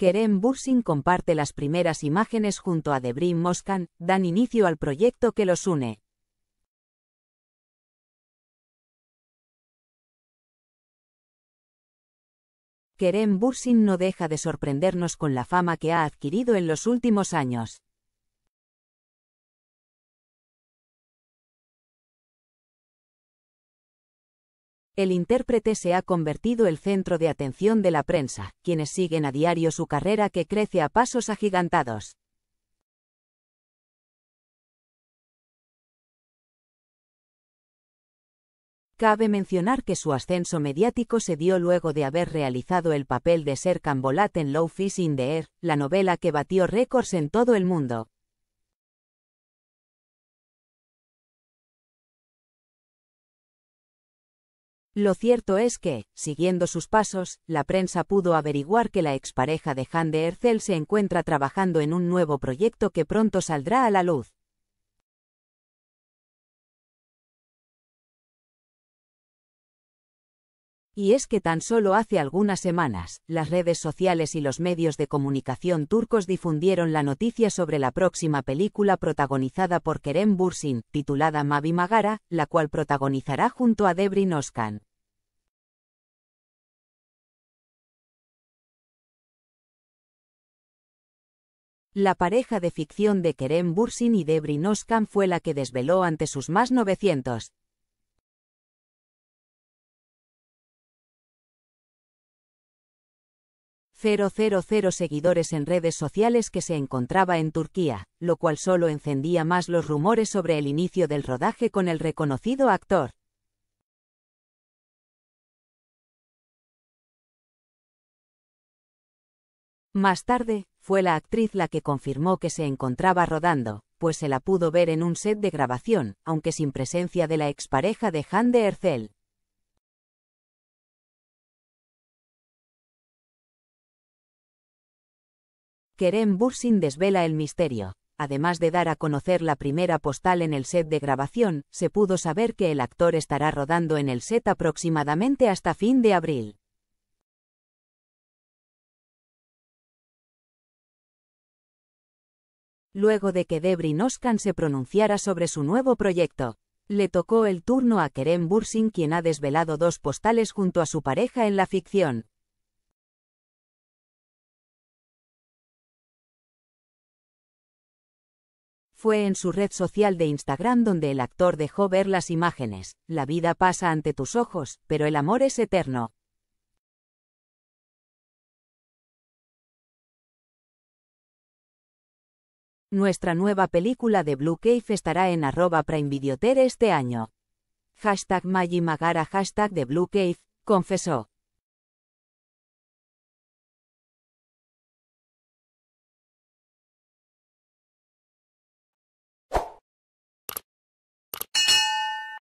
Kerem Bursin comparte las primeras imágenes junto a Debrin Moskan, dan inicio al proyecto que los une. Kerem Bursin no deja de sorprendernos con la fama que ha adquirido en los últimos años. el intérprete se ha convertido el centro de atención de la prensa, quienes siguen a diario su carrera que crece a pasos agigantados. Cabe mencionar que su ascenso mediático se dio luego de haber realizado el papel de Ser Cambolat en Low Fish in the Air, la novela que batió récords en todo el mundo. Lo cierto es que, siguiendo sus pasos, la prensa pudo averiguar que la expareja de Han de Ercel se encuentra trabajando en un nuevo proyecto que pronto saldrá a la luz. Y es que tan solo hace algunas semanas, las redes sociales y los medios de comunicación turcos difundieron la noticia sobre la próxima película protagonizada por Kerem Bursin, titulada Mavi Magara, la cual protagonizará junto a Debrin Oskan. La pareja de ficción de Kerem Bursin y Debrin Oskan fue la que desveló ante sus más 900. seguidores en redes sociales que se encontraba en Turquía, lo cual solo encendía más los rumores sobre el inicio del rodaje con el reconocido actor. Más tarde, fue la actriz la que confirmó que se encontraba rodando, pues se la pudo ver en un set de grabación, aunque sin presencia de la expareja de Han de Ercel. Kerem Bursin desvela el misterio. Además de dar a conocer la primera postal en el set de grabación, se pudo saber que el actor estará rodando en el set aproximadamente hasta fin de abril. luego de que Debrin Oskan se pronunciara sobre su nuevo proyecto. Le tocó el turno a Kerem Bursin quien ha desvelado dos postales junto a su pareja en la ficción. Fue en su red social de Instagram donde el actor dejó ver las imágenes. La vida pasa ante tus ojos, pero el amor es eterno. Nuestra nueva película de Blue Cave estará en arroba Prime Videoter este año. Hashtag Magara hashtag de Blue Cave, confesó.